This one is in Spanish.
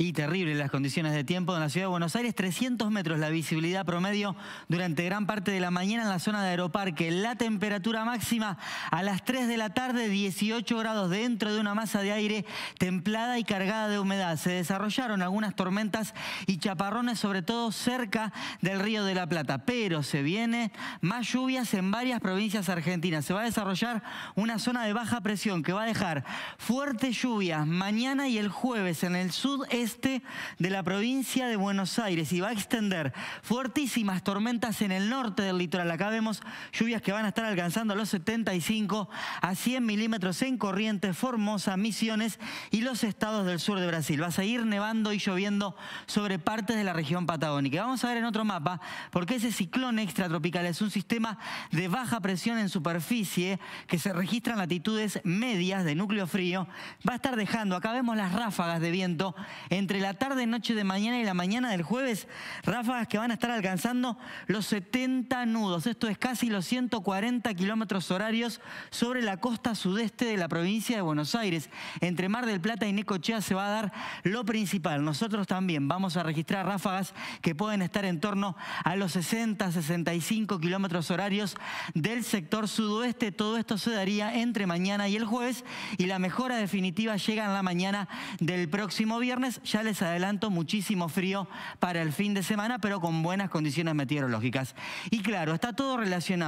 Y terribles las condiciones de tiempo en la ciudad de Buenos Aires, 300 metros la visibilidad promedio durante gran parte de la mañana en la zona de Aeroparque. La temperatura máxima a las 3 de la tarde, 18 grados dentro de una masa de aire templada y cargada de humedad. Se desarrollaron algunas tormentas y chaparrones, sobre todo cerca del río de la Plata. Pero se vienen más lluvias en varias provincias argentinas. Se va a desarrollar una zona de baja presión que va a dejar fuertes lluvias mañana y el jueves en el sur este de la provincia de Buenos Aires y va a extender fuertísimas tormentas en el norte del litoral. Acá vemos lluvias que van a estar alcanzando los 75 a 100 milímetros en Corrientes, Formosa, Misiones y los estados del sur de Brasil. Va a seguir nevando y lloviendo sobre partes de la región patagónica. Vamos a ver en otro mapa porque ese ciclón extratropical es un sistema de baja presión en superficie que se registra en latitudes medias de núcleo frío. Va a estar dejando, acá vemos las ráfagas de viento entre la tarde, noche de mañana y la mañana del jueves, ráfagas que van a estar alcanzando los 70 nudos. Esto es casi los 140 kilómetros horarios sobre la costa sudeste de la provincia de Buenos Aires. Entre Mar del Plata y Necochea se va a dar lo principal. Nosotros también vamos a registrar ráfagas que pueden estar en torno a los 60, 65 kilómetros horarios del sector sudoeste. Todo esto se daría entre mañana y el jueves y la mejora definitiva llega en la mañana del próximo viernes ya les adelanto muchísimo frío para el fin de semana, pero con buenas condiciones meteorológicas. Y claro, está todo relacionado.